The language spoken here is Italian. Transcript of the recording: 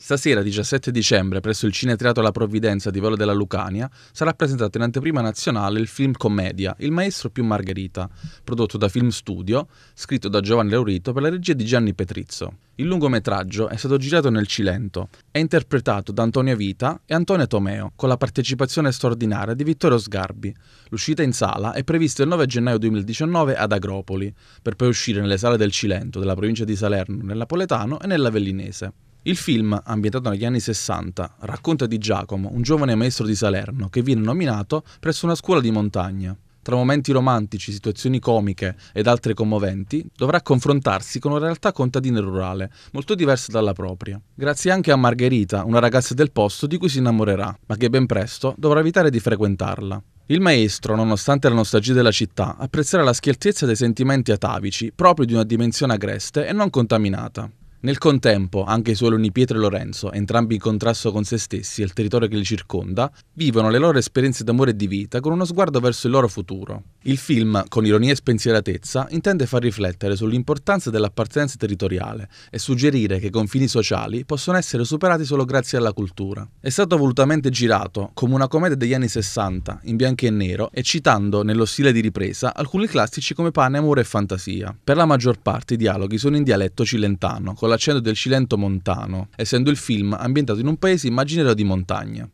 Stasera, 17 dicembre, presso il Cineteatro La Provvidenza di Velo della Lucania, sarà presentato in anteprima nazionale il film commedia Il maestro più Margherita, prodotto da Film Studio, scritto da Giovanni Laurito per la regia di Gianni Petrizzo. Il lungometraggio è stato girato nel Cilento, è interpretato da Antonio Vita e Antonio Tomeo, con la partecipazione straordinaria di Vittorio Sgarbi. L'uscita in sala è prevista il 9 gennaio 2019 ad Agropoli, per poi uscire nelle sale del Cilento, della provincia di Salerno, nel Napoletano e nell'Avellinese. Il film, ambientato negli anni 60, racconta di Giacomo, un giovane maestro di Salerno che viene nominato presso una scuola di montagna. Tra momenti romantici, situazioni comiche ed altre commoventi, dovrà confrontarsi con una realtà contadina e rurale, molto diversa dalla propria. Grazie anche a Margherita, una ragazza del posto di cui si innamorerà, ma che ben presto dovrà evitare di frequentarla. Il maestro, nonostante la nostalgia della città, apprezzerà la schiettezza dei sentimenti atavici proprio di una dimensione agreste e non contaminata. Nel contempo, anche i suoi alunni Pietro e Lorenzo, entrambi in contrasto con se stessi e il territorio che li circonda, vivono le loro esperienze d'amore e di vita con uno sguardo verso il loro futuro, il film, con ironia e spensieratezza, intende far riflettere sull'importanza dell'appartenenza territoriale e suggerire che i confini sociali possono essere superati solo grazie alla cultura. È stato volutamente girato come una commedia degli anni 60, in bianco e nero, e citando, nello stile di ripresa, alcuni classici come Pane, Amore e Fantasia. Per la maggior parte i dialoghi sono in dialetto cilentano, con l'accento del cilento montano, essendo il film ambientato in un paese immaginario di montagna.